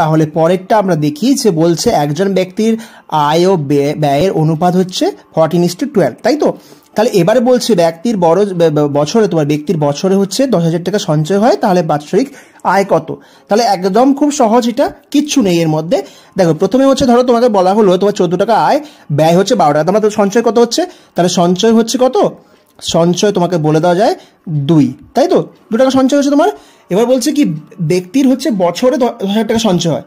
তাহলে পরেরটা আমরা দেখি যে বলছে একজন ব্যক্তির আয় ও ব্যয়ের অনুপাত হচ্ছে ফর্টিন ইস টু টুয়েলভ তাই তো তাহলে এবারে বলছে ব্যক্তির বড় বছরে তোমার ব্যক্তির বছরে হচ্ছে দশ হাজার টাকা সঞ্চয় হয় তাহলে বাৎসরিক আয় কত তাহলে একদম খুব সহজ এটা কিচ্ছু নেই এর মধ্যে দেখো প্রথমে হচ্ছে ধরো তোমাকে বলা হলো তোমার চোদ্দো টাকা আয় ব্যয় হচ্ছে বারো টাকা তোমার সঞ্চয় কত হচ্ছে তাহলে সঞ্চয় হচ্ছে কত সঞ্চয় তোমাকে বলে দেওয়া যায় দুই তাই তো দু টাকা সঞ্চয় হচ্ছে তোমার এবার বলছে কি ব্যক্তির হচ্ছে বছরে দশ হাজার টাকা সঞ্চয় হয়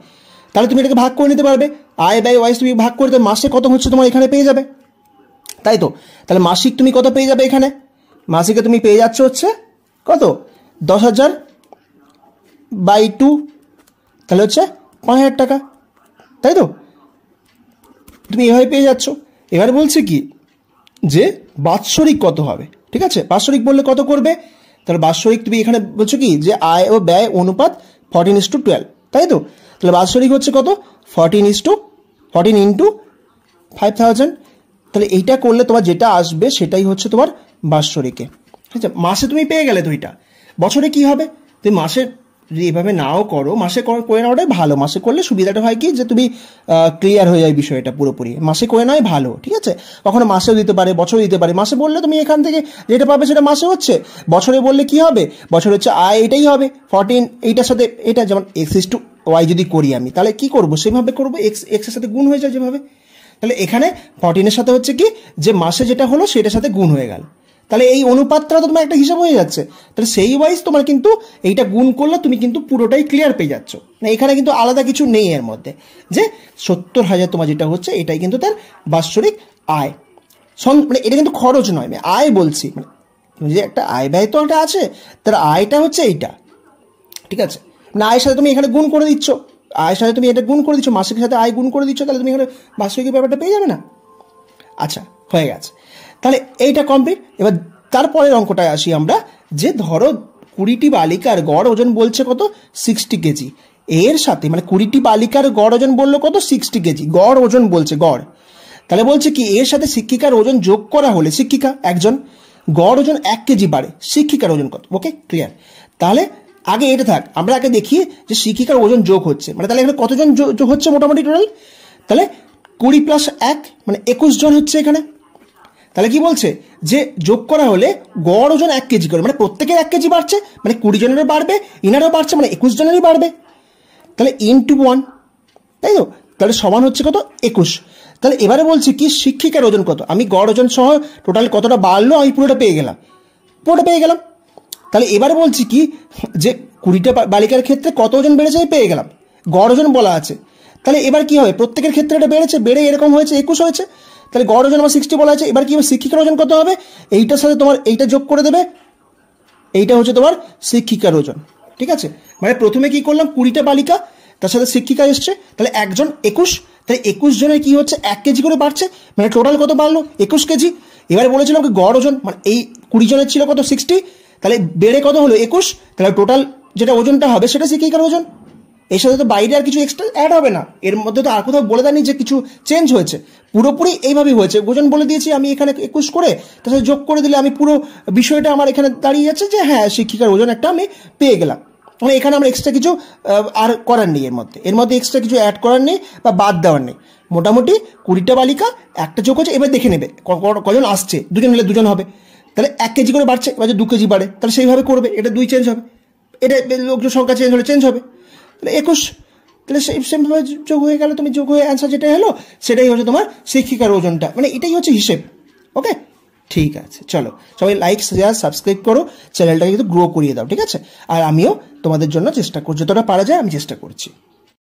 তাহলে তুমি এটাকে ভাগ করে নিতে পারবে আয় ব্যয় ওয়াইজ তুমি ভাগ করে মাসে কত হচ্ছে তোমার এখানে পেয়ে যাবে তাই তো তাহলে মাসিক তুমি কত পেয়ে যাবে এখানে মাসিকে তুমি পেয়ে যাচ্ছ হচ্ছে কত দশ হাজার বাই টু তাহলে হচ্ছে পাঁচ হাজার টাকা তাই তো তুমি এভাবে পেয়ে যাচ্ছ এবার বলছে কি যে বাৎসরিক কত হবে ঠিক আছে বাৎসরিক বললে কত করবে তাহলে বাৎসরিক তুমি এখানে বলছো কি যে আয় ও ব্যয় অনুপাত ফর্টিন ইস টু টুয়েলভ তাই তো তাহলে বাৎসরিক হচ্ছে কত fourteen is two fourteen into five thousand তাহলে এইটা করলে তোমার যেটা আসবে সেটাই হচ্ছে তোমার বাৎসরিকে ঠিক আছে মাসে তুমি পেয়ে গেলে তো এইটা বছরে কি হবে তুমি মাসে যদি এভাবে নাও করো মাসে করে নেওয়াটাই ভালো মাসে করলে সুবিধাটা হয় কি যে তুমি ক্লিয়ার হয়ে যায় বিষয়টা পুরোপুরি মাসে করে নেওয়াই ভালো ঠিক আছে কখনো মাসেও দিতে পারে বছরও দিতে পারে মাসে বললে তুমি এখান থেকে যেটা পাবে সেটা মাসে হচ্ছে বছরে বললে কি হবে বছর হচ্ছে আয় এটাই হবে ফর্টিন এইটার সাথে এটা যেমন এক্সিস টু ওয়াই যদি করি আমি তাহলে কি করব সেভাবে করবো এক্স এক্সের সাথে গুণ হয়ে যায় যেভাবে তাহলে এখানে ফর্টিনের সাথে হচ্ছে কি যে মাসে যেটা হলো সেটার সাথে গুণ হয়ে গেল তাহলে এই অনুপাতটা তো তোমার একটা হিসাব হয়ে যাচ্ছে তাহলে সেই ওয়াইজ তোমার কিন্তু এইটা গুণ করলে তুমি কিন্তু পুরোটাই ক্লিয়ার পেয়ে যাচ্ছ না মানে এখানে কিন্তু আলাদা কিছু নেই এর মধ্যে যে সত্তর হাজার তোমার যেটা হচ্ছে এটাই কিন্তু তার বাৎসরিক আয় মানে এটা কিন্তু খরচ নয় মানে আয় বলছি মানে তুমি যে একটা আয় ব্যয় তো একটা আছে তার আয়টা হচ্ছে এইটা ঠিক আছে মানে আয়ের সাথে তুমি এখানে গুণ করে দিচ্ছ আয়ের সাথে তুমি এটা গুণ করে দিচ্ছ মাসিকের সাথে আয় গুণ করে দিচ্ছ তাহলে তুমি এখানে বাৎসরিক ব্যাপারটা পেয়ে যাবে না আচ্ছা হয়ে গেছে তাহলে এইটা কমপ্লিট এবার তারপরের অঙ্কটায় আসি আমরা যে ধরো কুড়িটি বালিকার গড় ওজন বলছে কত সিক্সটি কেজি এর সাথে মানে কুড়িটি বালিকার গড় ওজন বললো কত সিক্সটি কেজি গড় ওজন বলছে গড় তাহলে বলছে কি এর সাথে শিক্ষিকার ওজন যোগ করা হলে শিক্ষিকা একজন গড় ওজন এক কেজি বাড়ে শিক্ষিকার ওজন কত ওকে ক্লিয়ার তাহলে আগে এটা থাক আমরা আগে দেখি যে শিক্ষিকার ওজন যোগ হচ্ছে মানে তাহলে এখানে কতজন যোগ হচ্ছে মোটামুটি টোটাল তাহলে কুড়ি প্লাস এক মানে একুশ জন হচ্ছে এখানে তাহলে কি বলছে যে যোগ করা হলে গড় ওজন এক কেজি করে মানে প্রত্যেকের এক কেজি বাড়ছে মানে কুড়ি জনেরও বাড়বে ইনারও বাড়ছে মানে একুশ জনেরই বাড়বে তাহলে ইন টু ওয়ান তাই তো তাহলে সমান হচ্ছে কত একুশ তাহলে এবারে বলছি কি শিক্ষিকার ওজন কত আমি গড় ওজন সহ টোটাল কতটা বাড়লো আমি পুরোটা পেয়ে গেলাম পুরোটা পেয়ে গেলাম তাহলে এবারে বলছি কি যে কুড়িটা বালিকার ক্ষেত্রে কত ওজন বেড়েছে আমি পেয়ে গেলাম গড় ওজন বলা আছে তাহলে এবার কি হবে প্রত্যেকের ক্ষেত্রে এটা বেড়েছে বেড়ে এরকম হয়েছে একুশ হয়েছে তাহলে গড় ওজন আমার সিক্সটি বলা আছে এবার কি শিক্ষিকার ওজন কত হবে এইটার সাথে তোমার এইটা যোগ করে দেবে এইটা হচ্ছে তোমার শিক্ষিকার ওজন ঠিক আছে মানে প্রথমে কি করলাম কুড়িটা বালিকা তার সাথে শিক্ষিকা এসছে তাহলে একজন একুশ তাহলে একুশ জনের কি হচ্ছে এক কেজি করে বাড়ছে মানে টোটাল কত বাড়লো একুশ কেজি এবারে বলেছিলাম গড় ওজন মানে এই কুড়ি জনের ছিল কত সিক্সটি তাহলে বেড়ে কত হলো একুশ তাহলে টোটাল যেটা ওজনটা হবে সেটা শিক্ষিকার ওজন এর সাথে তো বাইরে আর কিছু এক্সট্রা অ্যাড হবে না এর মধ্যে তো আর কোথাও বলে দেয়নি যে কিছু চেঞ্জ হয়েছে পুরোপুরি এইভাবেই হয়েছে গোজন বলে দিয়েছি আমি এখানে একুশ করে তার সাথে যোগ করে দিলে আমি পুরো বিষয়টা আমার এখানে দাঁড়িয়ে যাচ্ছে যে হ্যাঁ শিক্ষিকার ওজন একটা আমি পেয়ে গেলাম মানে এখানে আমার এক্সট্রা কিছু আর করার নেই এর মধ্যে এর মধ্যে এক্সট্রা কিছু অ্যাড করার নেই বা বাদ দেওয়ার নেই মোটামুটি কুড়িটা বালিকা একটা যোগ হচ্ছে এবার দেখে নেবে কজন আসছে দুজন হলে দুজন হবে তাহলে এক কেজি করে বাড়ছে এবার দু কেজি বাড়ে তাহলে সেইভাবে করবে এটা দুই চেঞ্জ হবে এটা লোকজন সংখ্যা চেঞ্জ হলে চেঞ্জ হবে তাহলে একুশ তাহলে সেমভাবে যোগ হয়ে গেল তুমি যোগ হয়ে অ্যান্সার যেটা হলো সেটাই হচ্ছে তোমার শিক্ষিকার ওজনটা মানে এটাই হচ্ছে হিসেব ওকে ঠিক আছে চলো সবাই লাইক শেয়ার সাবস্ক্রাইব করো চ্যানেলটাকে কিন্তু গ্রো করিয়ে দাও ঠিক আছে আর আমিও তোমাদের জন্য চেষ্টা করছি যতটা পারা যায় আমি চেষ্টা করছি